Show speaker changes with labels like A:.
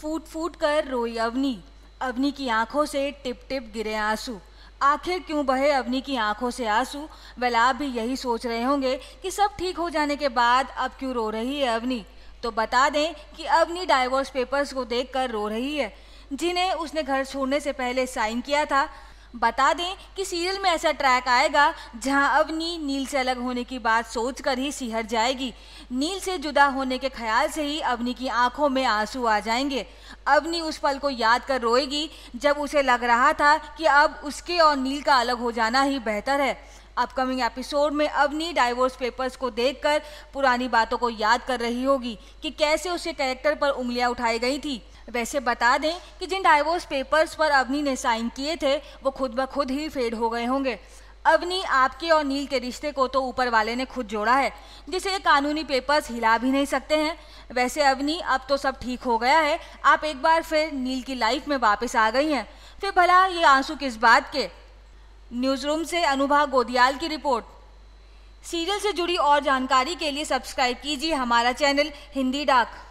A: फूट फूट कर रोई अवनी अवनी की आंखों से टिप टिप गिरे आंसू आखिर क्यों बहे अवनी की आंखों से आंसू आप भी यही सोच रहे होंगे कि सब ठीक हो जाने के बाद अब क्यों रो रही है अवनी तो बता दें कि अवनी डाइवोर्स पेपर्स को देखकर रो रही है जिन्हें उसने घर छोड़ने से पहले साइन किया था बता दें कि सीरियल में ऐसा ट्रैक आएगा जहां अवनी नील से अलग होने की बात सोचकर ही सिहर जाएगी नील से जुदा होने के ख्याल से ही अवनी की आंखों में आंसू आ जाएंगे अवनी उस पल को याद कर रोएगी जब उसे लग रहा था कि अब उसके और नील का अलग हो जाना ही बेहतर है अपकमिंग एपिसोड में अवनी डाइवोर्स पेपर्स को देखकर पुरानी बातों को याद कर रही होगी कि कैसे उसके कैरेक्टर पर उंगलियां उठाई गई थी वैसे बता दें कि जिन डाइवोर्स पेपर्स पर अवनी ने साइन किए थे वो खुद ब खुद ही फेड हो गए होंगे अवनी आपके और नील के रिश्ते को तो ऊपर वाले ने खुद जोड़ा है जिसे कानूनी पेपर्स हिला भी नहीं सकते हैं वैसे अवनी अब तो सब ठीक हो गया है आप एक बार फिर नील की लाइफ में वापस आ गई हैं फिर भला ये आंसू किस बात के न्यूज रूम से अनुभा गोदियाल की रिपोर्ट सीरियल से जुड़ी और जानकारी के लिए सब्सक्राइब कीजिए हमारा चैनल हिंदी डाक